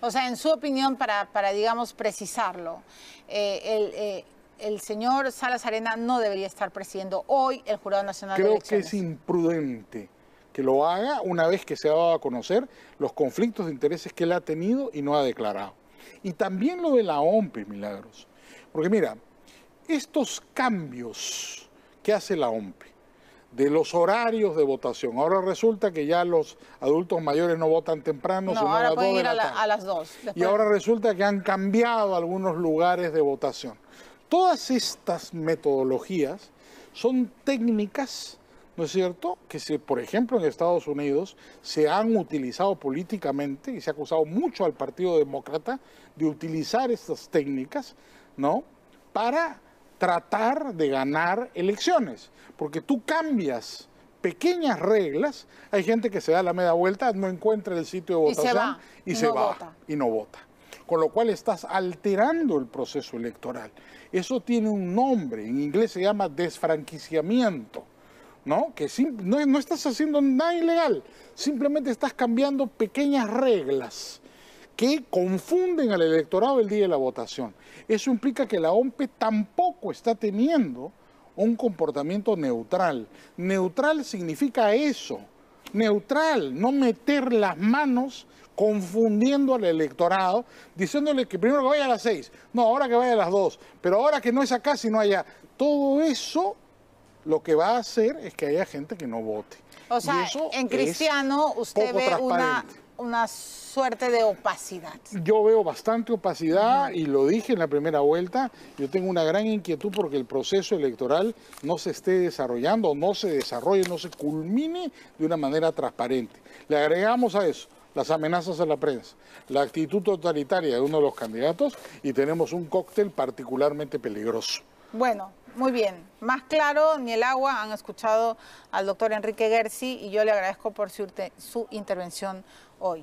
O sea, en su opinión, para, digamos, precisarlo, eh, eh, el, señor Salas Arena no debería estar presidiendo hoy el Jurado Nacional de Elecciones. Creo que es imprudente que lo haga una vez que se ha dado a conocer los conflictos de intereses que él ha tenido y no ha declarado. Y también lo de la OMP, Milagros. Porque mira, estos cambios que hace la OMP de los horarios de votación. Ahora resulta que ya los adultos mayores no votan temprano, sino a las 2 Y ahora resulta que han cambiado algunos lugares de votación. Todas estas metodologías son técnicas, ¿no es cierto?, que si, por ejemplo en Estados Unidos se han utilizado políticamente y se ha acusado mucho al Partido Demócrata de utilizar estas técnicas, ¿no?, para tratar de ganar elecciones, porque tú cambias pequeñas reglas, hay gente que se da la media vuelta, no encuentra el sitio de votación y se va, y, no vota. Con lo cual estás alterando el proceso electoral. Eso tiene un nombre, en inglés se llama desfranquiciamiento, ¿no? Que no, no estás haciendo nada ilegal, simplemente estás cambiando pequeñas reglas que confunden al electorado el día de la votación. Eso implica que la OMPE tampoco está teniendo un comportamiento neutral. Neutral significa eso, neutral, no meter las manos confundiendo al electorado, diciéndole que primero que vaya a las seis, no, ahora que vaya a las dos, pero ahora que no es acá sino allá. Todo eso lo que va a hacer es que haya gente que no vote. O sea, en cristiano usted ve una una suerte de opacidad. Yo veo bastante opacidad y lo dije en la primera vuelta. Yo tengo una gran inquietud porque el proceso electoral no se esté desarrollando, no se desarrolle, no se culmine de una manera transparente. Le agregamos a eso las amenazas a la prensa, la actitud totalitaria de uno de los candidatos y tenemos un cóctel particularmente peligroso. Bueno, muy bien, más claro ni el agua. Han escuchado al doctor Enrique Gersi y yo le agradezco por su, su intervención hoy.